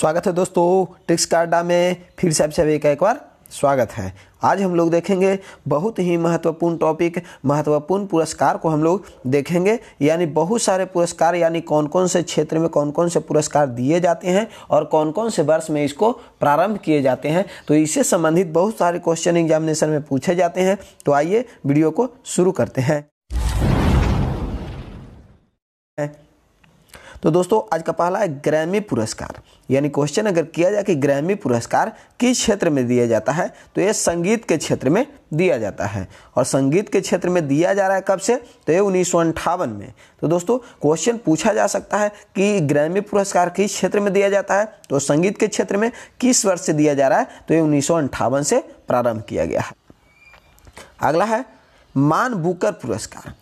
स्वागत है दोस्तों ट्रिक्स कार्डा में फिर से आप सभी का एक बार स्वागत है आज हम लोग देखेंगे बहुत ही महत्वपूर्ण टॉपिक महत्वपूर्ण पुरस्कार को हम लोग देखेंगे यानी बहुत सारे पुरस्कार यानी कौन कौन से क्षेत्र में कौन कौन से पुरस्कार दिए जाते हैं और कौन कौन से वर्ष में इसको प्रारंभ किए जाते हैं तो इससे संबंधित बहुत सारे क्वेश्चन एग्जामिनेशन में पूछे जाते हैं तो आइए वीडियो को शुरू करते हैं तो दोस्तों आज का पहला है ग्रैमी पुरस्कार यानी क्वेश्चन अगर किया जाए कि ग्रैमी पुरस्कार किस क्षेत्र में दिया जाता है तो ये संगीत के क्षेत्र में दिया जाता है और संगीत के क्षेत्र में दिया जा रहा है कब से तो ये उन्नीस में तो दोस्तों क्वेश्चन पूछा जा सकता है कि ग्रैमी पुरस्कार किस क्षेत्र में दिया जाता है तो संगीत के क्षेत्र में किस वर्ष से दिया जा रहा है तो ये उन्नीस से प्रारंभ किया गया है अगला है मान बुकर पुरस्कार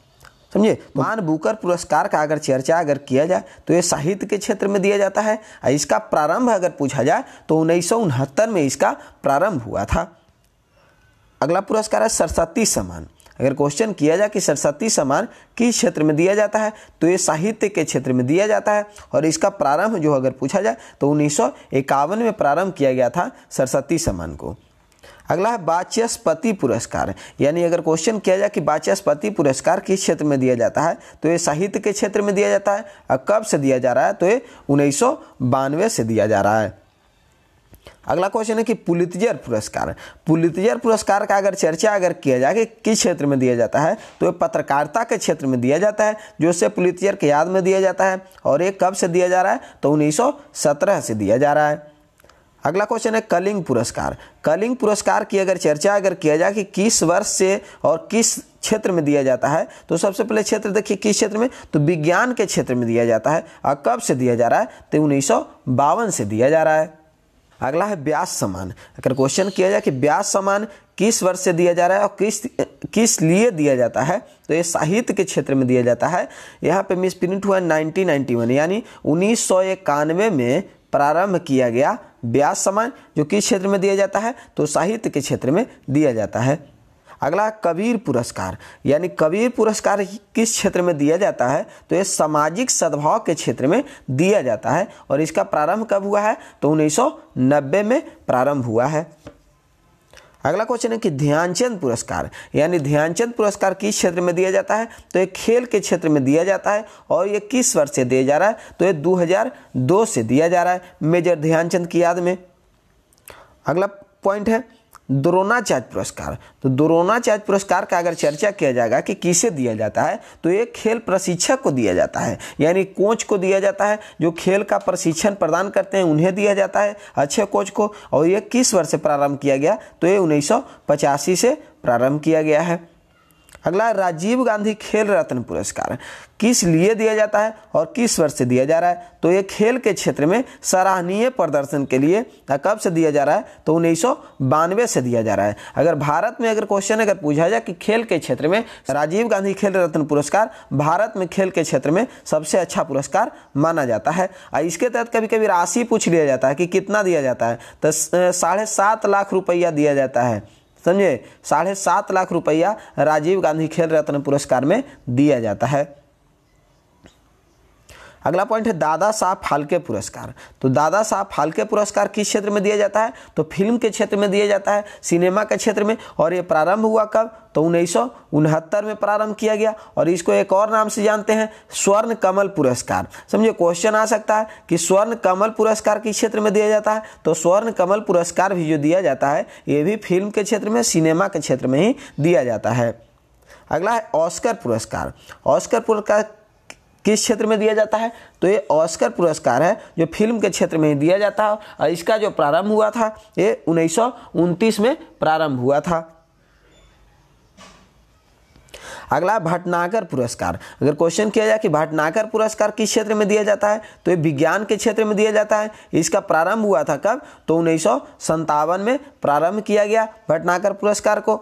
समझे तो- मान बुकर पुरस्कार का अगर चर्चा अगर किया जाए तो ये साहित्य के क्षेत्र में दिया जाता है और इसका प्रारंभ अगर पूछा जाए तो उन्नीस में इसका प्रारंभ हुआ था अगला पुरस्कार है सरस्वती सम्मान अगर क्वेश्चन किया जाए कि सरस्वती सम्मान किस क्षेत्र में दिया जाता है तो ये साहित्य के क्षेत्र में दिया जाता है और इसका प्रारंभ जो अगर पूछा जाए तो उन्नीस में प्रारंभ किया गया था सरस्वती सम्मान को अगला है बाच्यस्पति पुरस्कार यानी अगर क्वेश्चन किया जाए कि बाच्यस्पति पुरस्कार किस क्षेत्र में दिया जाता है तो ये साहित्य के क्षेत्र में दिया जाता है और कब से दिया जा रहा है तो ये उन्नीस से दिया जा रहा है अगला क्वेश्चन है कि पुलितजर पुरस्कार पुलितजर पुरस्कार का अगर चर्चा अगर किया जाए कि किस क्षेत्र में दिया जाता है तो ये पत्रकारिता के क्षेत्र में दिया जाता है जो इसे पुलितजर के याद में दिया जाता है और ये कब से दिया जा रहा है तो 1917 से दिया जा रहा है अगला क्वेश्चन है कलिंग पुरस्कार कलिंग पुरस्कार की अगर चर्चा अगर किया जाए कि किस वर्ष से और किस क्षेत्र में दिया जाता है तो सबसे पहले क्षेत्र देखिए किस क्षेत्र में तो विज्ञान के क्षेत्र में दिया जाता है और कब से दिया जा रहा है तो उन्नीस से दिया जा रहा है अगला है ब्यास समान अगर क्वेश्चन किया जाए कि ब्यास समान किस वर्ष से दिया जा रहा है और किस किस लिए दिया जाता है तो ये साहित्य के क्षेत्र में दिया जाता है यहाँ पे मिस प्रिंट हुआ 1991 यानी उन्नीस में प्रारंभ किया गया व्यास समान जो किस क्षेत्र में दिया जाता है तो साहित्य के क्षेत्र में दिया जाता है अगला कबीर पुरस्कार यानी कबीर पुरस्कार किस क्षेत्र में दिया जाता है तो ये सामाजिक सद्भाव के क्षेत्र में दिया जाता है और इसका प्रारंभ कब हुआ है तो 1990 में प्रारंभ हुआ है अगला क्वेश्चन है कि ध्यानचंद पुरस्कार यानी ध्यानचंद पुरस्कार किस क्षेत्र में दिया जाता है तो ये खेल के क्षेत्र में दिया जाता है और ये किस वर्ष से दिया जा रहा है तो ये 2002 से दिया जा रहा है मेजर ध्यानचंद की याद में अगला पॉइंट है द्रोणाचार्य पुरस्कार तो द्रोणाचार्य पुरस्कार का अगर चर्चा किया जाएगा कि किसे दिया जाता है तो ये खेल प्रशिक्षक को दिया जाता है यानी कोच को दिया जाता है जो खेल का प्रशिक्षण प्रदान करते हैं उन्हें दिया जाता है अच्छे कोच को और ये किस वर्ष प्रारंभ किया गया तो ये उन्नीस से प्रारंभ किया गया है अगला राजीव गांधी खेल रत्न पुरस्कार किस लिए दिया जाता है और किस वर्ष से दिया जा रहा है तो ये खेल के क्षेत्र में सराहनीय प्रदर्शन के लिए कब से दिया जा रहा है तो उन्नीस से दिया जा रहा है अगर भारत में अगर क्वेश्चन अगर पूछा जाए कि खेल के क्षेत्र में राजीव गांधी खेल रत्न पुरस्कार भारत में खेल के क्षेत्र में सबसे अच्छा पुरस्कार माना जाता है और इसके तहत कभी कभी राशि पूछ लिया जाता है कि कितना दिया जाता है तो साढ़े सात लाख रुपया दिया जाता है समझे साढ़े सात लाख रुपया राजीव गांधी खेल रत्न पुरस्कार में दिया जाता है अगला पॉइंट है दादा साहब फालके पुरस्कार तो दादा साहब फालके पुरस्कार किस क्षेत्र में दिया जाता है तो फिल्म के क्षेत्र में दिया जाता है सिनेमा के क्षेत्र में और ये प्रारंभ हुआ कब तो उन्नीस में प्रारंभ किया गया और इसको एक और नाम से जानते हैं स्वर्ण कमल पुरस्कार समझिए क्वेश्चन आ सकता है कि स्वर्ण कमल पुरस्कार किस क्षेत्र में दिया जाता है तो स्वर्ण कमल पुरस्कार भी जो दिया जाता है ये भी फिल्म के क्षेत्र में सिनेमा के क्षेत्र में ही दिया जाता है अगला है ऑस्कर पुरस्कार ऑस्कर पुरस्कार किस क्षेत्र में दिया जाता है तो ये ऑस्कर पुरस्कार है जो फिल्म के क्षेत्र में दिया जाता है और इसका जो प्रारंभ हुआ था ये उन्नीस में प्रारंभ हुआ था अगला भटनागर पुरस्कार अगर क्वेश्चन किया जाए कि भटनागर पुरस्कार किस क्षेत्र में दिया जाता है तो ये विज्ञान के क्षेत्र में दिया जाता है इसका प्रारंभ हुआ था कब तो उन्नीस में प्रारंभ किया गया भटनागर पुरस्कार को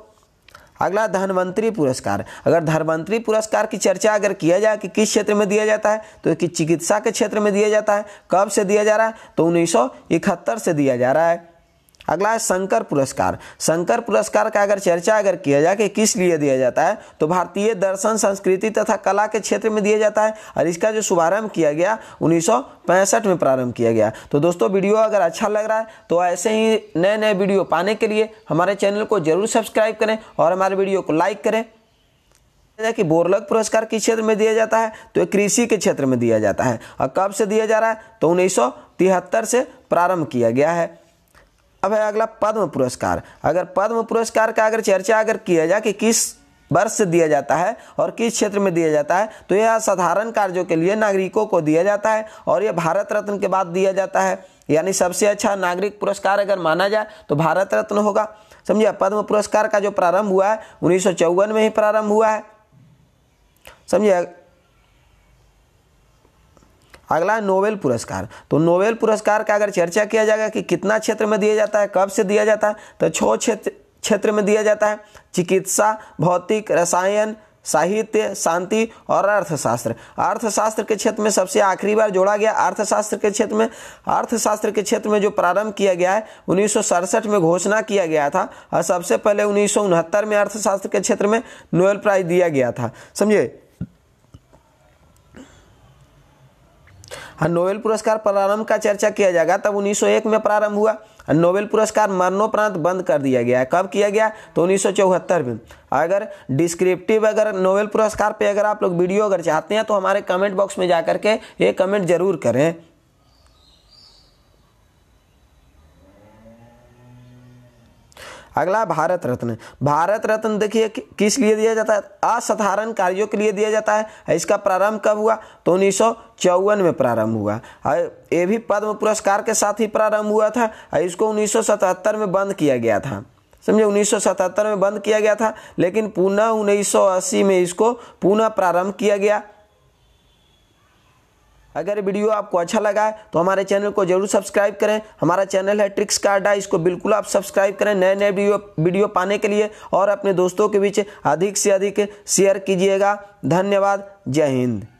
अगला धनवंतरी पुरस्कार अगर धनवंतरी पुरस्कार की चर्चा अगर किया जाए कि किस क्षेत्र में दिया जाता है तो कि चिकित्सा के क्षेत्र में दिया जाता है कब से दिया जा रहा है तो उन्नीस से दिया जा रहा है अगला है शंकर पुरस्कार शंकर पुरस्कार का अगर चर्चा अगर किया जाए कि किस लिए दिया जाता है तो भारतीय दर्शन संस्कृति तथा कला के क्षेत्र में दिया जाता है और इसका जो शुभारंभ किया गया उन्नीस में प्रारंभ किया गया तो दोस्तों वीडियो अगर अच्छा लग रहा है तो ऐसे ही नए नए वीडियो पाने के लिए हमारे चैनल को जरूर सब्सक्राइब करें और हमारे वीडियो को लाइक करें कि बोरलग पुरस्कार किस क्षेत्र में दिया जाता है तो कृषि के क्षेत्र में दिया जाता है और कब से दिया जा रहा है तो उन्नीस से प्रारंभ किया गया है अब है अगला पद्म पुरस्कार अगर पद्म पुरस्कार का अगर चर्चा अगर किया जाए कि किस वर्ष दिया जाता है और किस क्षेत्र में दिया जाता है तो यह साधारण कार्यों के लिए नागरिकों को दिया जाता है और यह भारत रत्न के बाद दिया जाता है यानी सबसे अच्छा नागरिक पुरस्कार अगर माना जाए तो भारत रत्न होगा समझिए पद्म पुरस्कार का जो प्रारंभ हुआ है उन्नीस में ही प्रारंभ हुआ है समझिए अगला नोबेल पुरस्कार तो नोबेल पुरस्कार का अगर चर्चा किया जाएगा कि कितना क्षेत्र में दिया जाता है कब से दिया जाता है तो छः क्षेत्र क्षेत्र में दिया जाता है चिकित्सा भौतिक रसायन साहित्य शांति और अर्थशास्त्र अर्थशास्त्र के क्षेत्र में सबसे आखिरी बार जोड़ा गया अर्थशास्त्र के क्षेत्र में अर्थशास्त्र के क्षेत्र में जो प्रारंभ किया गया है उन्नीस में घोषणा किया गया था और सबसे पहले उन्नीस में अर्थशास्त्र के क्षेत्र में नोबेल प्राइज दिया गया था समझिए हाँ, नोबेल पुरस्कार प्रारंभ का चर्चा किया जाएगा तब 1901 में प्रारंभ हुआ हाँ, नोबेल पुरस्कार मरणोपरांत बंद कर दिया गया है कब किया गया तो उन्नीस में अगर डिस्क्रिप्टिव अगर नोबेल पुरस्कार पे अगर आप लोग वीडियो अगर चाहते हैं तो हमारे कमेंट बॉक्स में जा के ये कमेंट जरूर करें अगला भारत रत्न भारत रत्न देखिए कि, किस लिए दिया जाता है असाधारण कार्यों के लिए दिया जाता है इसका प्रारंभ कब हुआ तो उन्नीस चौवन में प्रारंभ हुआ ये भी पद्म पुरस्कार के साथ ही प्रारंभ हुआ था इसको 1977 में बंद किया गया था समझे 1977 में बंद किया गया था लेकिन पुनः 1980 में इसको पुनः प्रारंभ किया गया अगर वीडियो आपको अच्छा लगा है तो हमारे चैनल को जरूर सब्सक्राइब करें हमारा चैनल है ट्रिक्स का अड्डा इसको बिल्कुल आप सब्सक्राइब करें नए नए वीडियो वीडियो पाने के लिए और अपने दोस्तों के बीच अधिक से अधिक शेयर कीजिएगा धन्यवाद जय हिंद